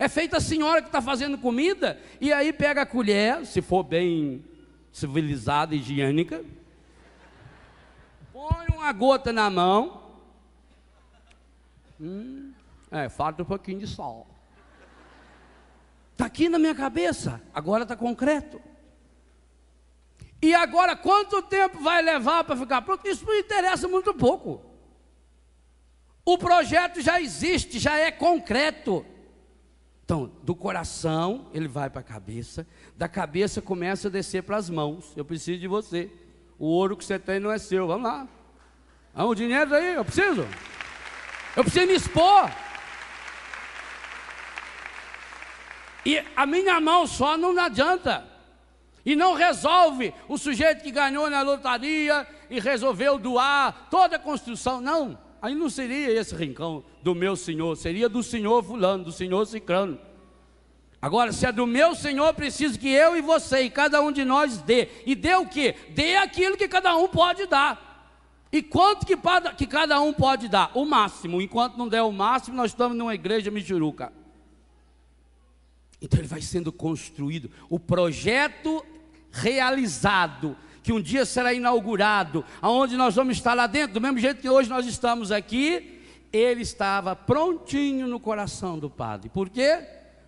É feita a senhora que está fazendo comida, e aí pega a colher, se for bem civilizada, higiênica, põe uma gota na mão. Hum, é, falta um pouquinho de sal. Está aqui na minha cabeça, agora está concreto. E agora, quanto tempo vai levar para ficar pronto? Isso me interessa muito pouco. O projeto já existe, já é concreto. Então, do coração ele vai para a cabeça, da cabeça começa a descer para as mãos. Eu preciso de você. O ouro que você tem não é seu. Vamos lá. Vamos, o dinheiro aí, eu preciso. Eu preciso me expor. E a minha mão só não adianta. E não resolve o sujeito que ganhou na lotaria e resolveu doar toda a construção. Não, aí não seria esse rincão do meu senhor, seria do senhor fulano, do senhor cicrano. Agora, se é do meu Senhor, preciso que eu e você e cada um de nós dê. E dê o que? Dê aquilo que cada um pode dar. E quanto que, que cada um pode dar? O máximo. Enquanto não der o máximo, nós estamos numa igreja mijuruca. Então ele vai sendo construído. O projeto realizado, que um dia será inaugurado, aonde nós vamos estar lá dentro, do mesmo jeito que hoje nós estamos aqui, ele estava prontinho no coração do padre. Por quê?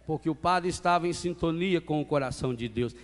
porque o padre estava em sintonia com o coração de Deus.